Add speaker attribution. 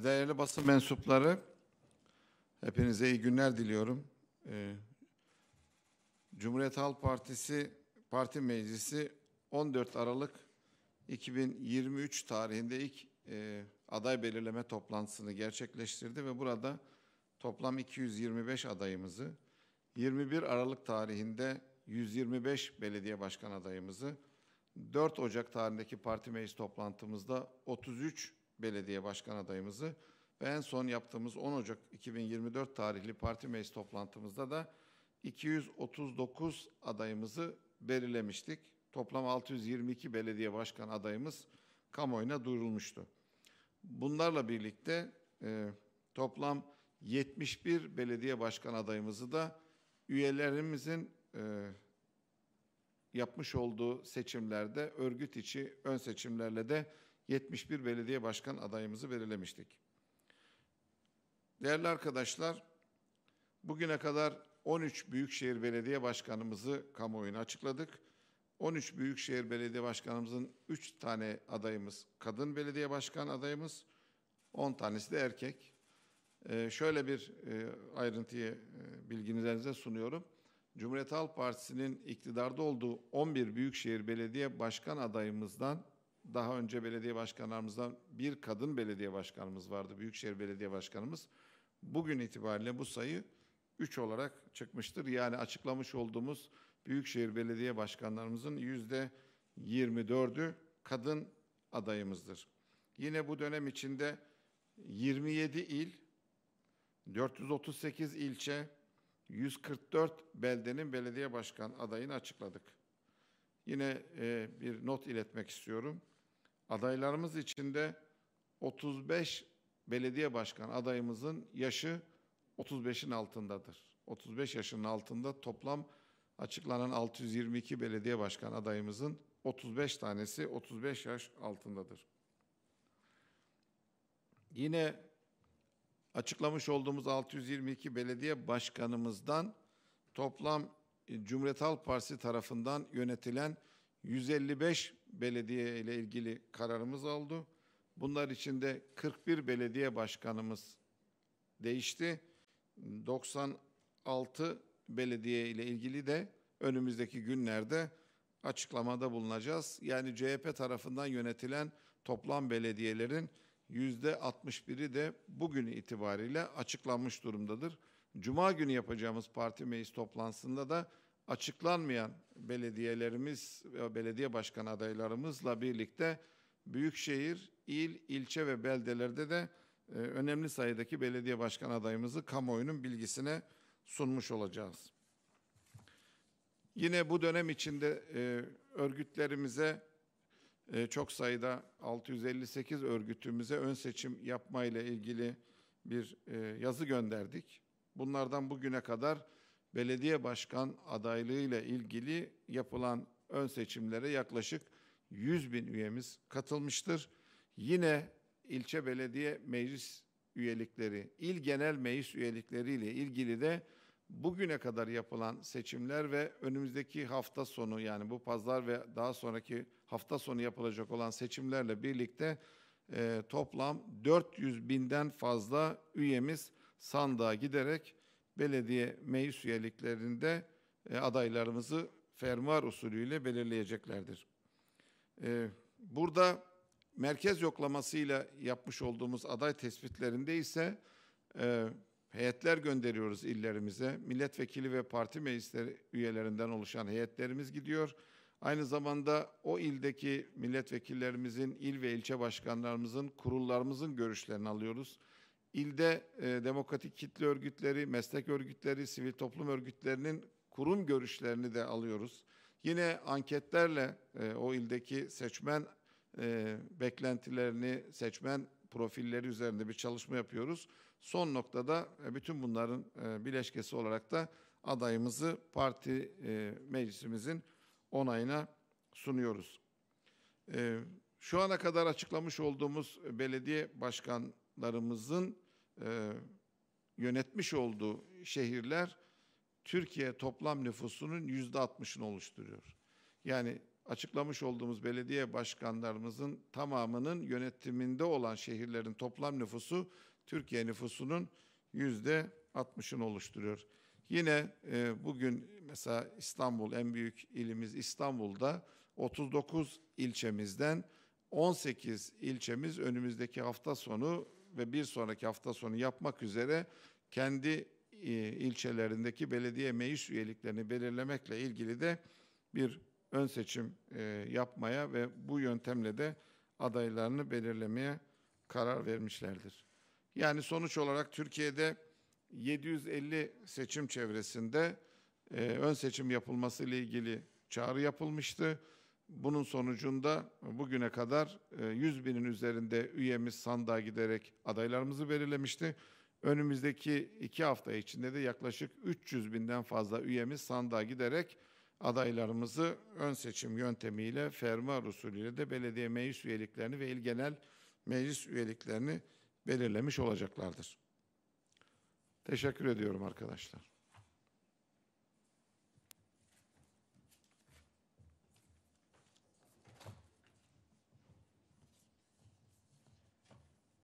Speaker 1: Ee, değerli basın mensupları, hepinize iyi günler diliyorum. Ee, Cumhuriyet Halk Partisi Parti Meclisi 14 Aralık 2023 tarihinde ilk e, aday belirleme toplantısını gerçekleştirdi ve burada toplam 225 adayımızı, 21 Aralık tarihinde 125 belediye başkan adayımızı, 4 Ocak tarihindeki parti meclis toplantımızda 33 belediye başkan adayımızı ve en son yaptığımız 10 Ocak 2024 tarihli parti meclis toplantımızda da 239 adayımızı belirlemiştik. Toplam 622 belediye başkan adayımız kamuoyuna duyurulmuştu. Bunlarla birlikte e, toplam 71 belediye başkan adayımızı da üyelerimizin e, yapmış olduğu seçimlerde örgüt içi ön seçimlerle de 71 belediye başkan adayımızı belirlemiştik. Değerli arkadaşlar, bugüne kadar 13 büyükşehir belediye başkanımızı kamuoyuna açıkladık. 13 büyükşehir belediye başkanımızın 3 tane adayımız kadın belediye başkan adayımız, 10 tanesi de erkek. Ee, şöyle bir e, ayrıntıyı e, bilginize sunuyorum. Cumhuriyet Halk Partisi'nin iktidarda olduğu 11 büyükşehir belediye başkan adayımızdan daha önce belediye başkanlarımızdan bir kadın belediye başkanımız vardı. Büyükşehir Belediye Başkanımız. Bugün itibariyle bu sayı 3 olarak çıkmıştır. Yani açıklamış olduğumuz Büyükşehir Belediye Başkanlarımızın yüzde 24'ü kadın adayımızdır. Yine bu dönem içinde 27 il, 438 ilçe, 144 beldenin belediye başkan adayını açıkladık. Yine e, bir not iletmek istiyorum. Adaylarımız içinde 35 belediye başkan adayımızın yaşı 35'in altındadır. 35 yaşının altında toplam açıklanan 622 belediye başkan adayımızın 35 tanesi 35 yaş altındadır. Yine açıklamış olduğumuz 622 belediye başkanımızdan toplam Cumhuriyet Halk Partisi tarafından yönetilen 155 belediye ile ilgili kararımız oldu. Bunlar içinde 41 belediye başkanımız değişti. 96 belediye ile ilgili de önümüzdeki günlerde açıklamada bulunacağız. Yani CHP tarafından yönetilen toplam belediyelerin yüzde 61'i de bugün itibariyle açıklanmış durumdadır. Cuma günü yapacağımız parti meclis toplantısında da açıklanmayan belediyelerimiz ve belediye başkan adaylarımızla birlikte büyükşehir, il, ilçe ve beldelerde de e, önemli sayıdaki belediye başkan adayımızı kamuoyunun bilgisine sunmuş olacağız. Yine bu dönem içinde e, örgütlerimize e, çok sayıda 658 örgütümüze ön seçim yapma ile ilgili bir yazı gönderdik. Bunlardan bugüne kadar belediye başkan adaylığıyla ilgili yapılan ön seçimlere yaklaşık 100 bin üyemiz katılmıştır. Yine ilçe belediye meclis üyelikleri, il genel meclis üyelikleriyle ilgili de bugüne kadar yapılan seçimler ve önümüzdeki hafta sonu yani bu pazar ve daha sonraki hafta sonu yapılacak olan seçimlerle birlikte e, toplam 400 binden fazla üyemiz sandığa giderek belediye meclis üyeliklerinde e, adaylarımızı fermuar usulüyle belirleyeceklerdir. E, burada merkez yoklamasıyla yapmış olduğumuz aday tespitlerinde ise e, heyetler gönderiyoruz illerimize. Milletvekili ve parti meclisleri üyelerinden oluşan heyetlerimiz gidiyor. Aynı zamanda o ildeki milletvekillerimizin, il ve ilçe başkanlarımızın, kurullarımızın görüşlerini alıyoruz ilde e, demokratik kitle örgütleri, meslek örgütleri, sivil toplum örgütlerinin kurum görüşlerini de alıyoruz. Yine anketlerle e, o ildeki seçmen e, beklentilerini, seçmen profilleri üzerinde bir çalışma yapıyoruz. Son noktada e, bütün bunların e, bileşkesi olarak da adayımızı parti e, meclisimizin onayına sunuyoruz. E, şu ana kadar açıklamış olduğumuz belediye başkan başkanlarımızın e, yönetmiş olduğu şehirler Türkiye toplam nüfusunun yüzde altmışını oluşturuyor. Yani açıklamış olduğumuz belediye başkanlarımızın tamamının yönetiminde olan şehirlerin toplam nüfusu Türkiye nüfusunun yüzde altmışını oluşturuyor. Yine e, bugün mesela İstanbul en büyük ilimiz İstanbul'da 39 ilçemizden 18 ilçemiz önümüzdeki hafta sonu ve bir sonraki hafta sonu yapmak üzere kendi e, ilçelerindeki belediye meclis üyeliklerini belirlemekle ilgili de bir ön seçim e, yapmaya ve bu yöntemle de adaylarını belirlemeye karar vermişlerdir. Yani sonuç olarak Türkiye'de 750 seçim çevresinde e, ön seçim yapılması ile ilgili çağrı yapılmıştı. Bunun sonucunda bugüne kadar 100 e, binin üzerinde üyemiz sandığa giderek adaylarımızı belirlemişti. Önümüzdeki iki hafta içinde de yaklaşık 300 binden fazla üyemiz sandığa giderek adaylarımızı ön seçim yöntemiyle fermuar usulüyle de belediye meclis üyeliklerini ve il genel meclis üyeliklerini belirlemiş olacaklardır. Teşekkür ediyorum arkadaşlar.